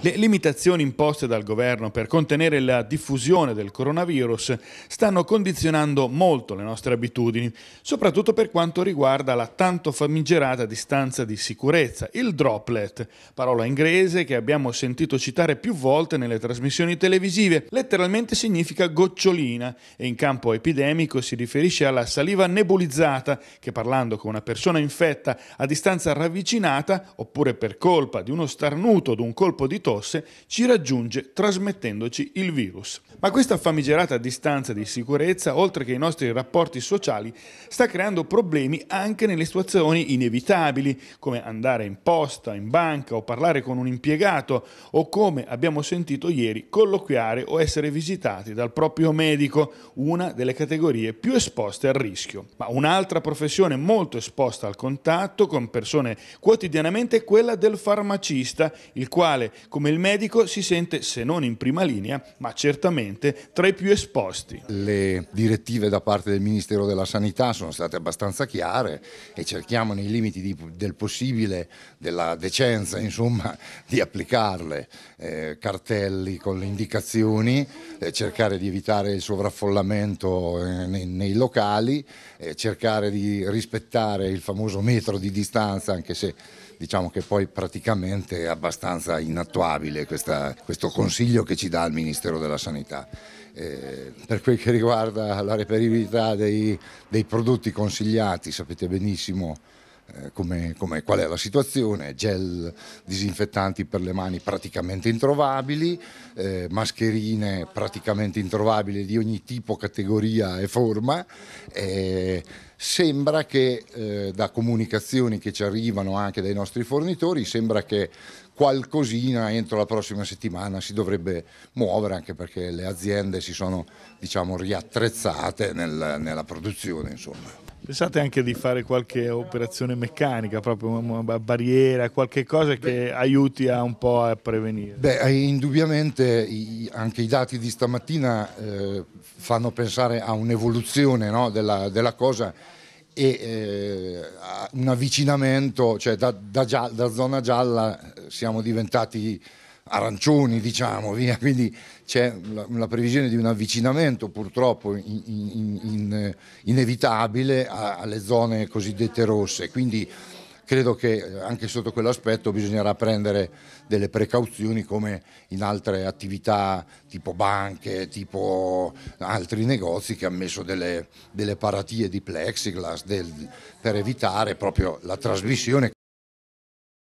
Le limitazioni imposte dal governo per contenere la diffusione del coronavirus stanno condizionando molto le nostre abitudini, soprattutto per quanto riguarda la tanto famigerata distanza di sicurezza, il droplet, parola inglese che abbiamo sentito citare più volte nelle trasmissioni televisive, letteralmente significa gocciolina e in campo epidemico si riferisce alla saliva nebulizzata che parlando con una persona infetta a distanza ravvicinata oppure per colpa di uno starnuto o di un colpo di tosse ci raggiunge trasmettendoci il virus. Ma questa famigerata distanza di sicurezza, oltre che i nostri rapporti sociali, sta creando problemi anche nelle situazioni inevitabili, come andare in posta, in banca o parlare con un impiegato, o come abbiamo sentito ieri, colloquiare o essere visitati dal proprio medico, una delle categorie più esposte al rischio. Ma un'altra professione molto esposta al contatto con persone quotidianamente è quella del farmacista, il quale, con come il medico si sente, se non in prima linea, ma certamente tra i più esposti. Le direttive da parte del Ministero della Sanità sono state abbastanza chiare e cerchiamo nei limiti di, del possibile, della decenza, insomma, di applicarle. Eh, cartelli con le indicazioni, eh, cercare di evitare il sovraffollamento eh, nei, nei, locali, eh, cercare di rispettare il famoso metro di distanza, anche se diciamo che poi praticamente è abbastanza inattuabile questa, questo consiglio che ci dà il Ministero della Sanità. Eh, per quel che riguarda la reperibilità dei, dei prodotti consigliati, sapete benissimo eh, come, come, qual è la situazione, gel disinfettanti per le mani praticamente introvabili, eh, mascherine praticamente introvabili di ogni tipo, categoria e forma. Eh, sembra che eh, da comunicazioni che ci arrivano anche dai nostri fornitori, sembra che qualcosina entro la prossima settimana si dovrebbe muovere anche perché le aziende si sono diciamo riattrezzate nel, nella produzione insomma. Pensate anche di fare qualche operazione meccanica, proprio una mm, barriera, qualche cosa che Beh, aiuti a un po' a prevenire. Beh, indubbiamente anche i dati di stamattina eh, fanno pensare a un'evoluzione no, della, della, cosa e eh, un avvicinamento, cioè da, da, da zona gialla eh, siamo diventati arancioni, diciamo, via. quindi c'è la, la, previsione di un avvicinamento purtroppo in, in, in, inevitabile a, alle zone cosiddette rosse, quindi credo che eh, anche sotto quell'aspetto bisognerà prendere delle precauzioni come in altre attività tipo banche, tipo altri negozi che hanno messo delle, delle paratie di plexiglass del, per evitare proprio la trasmissione.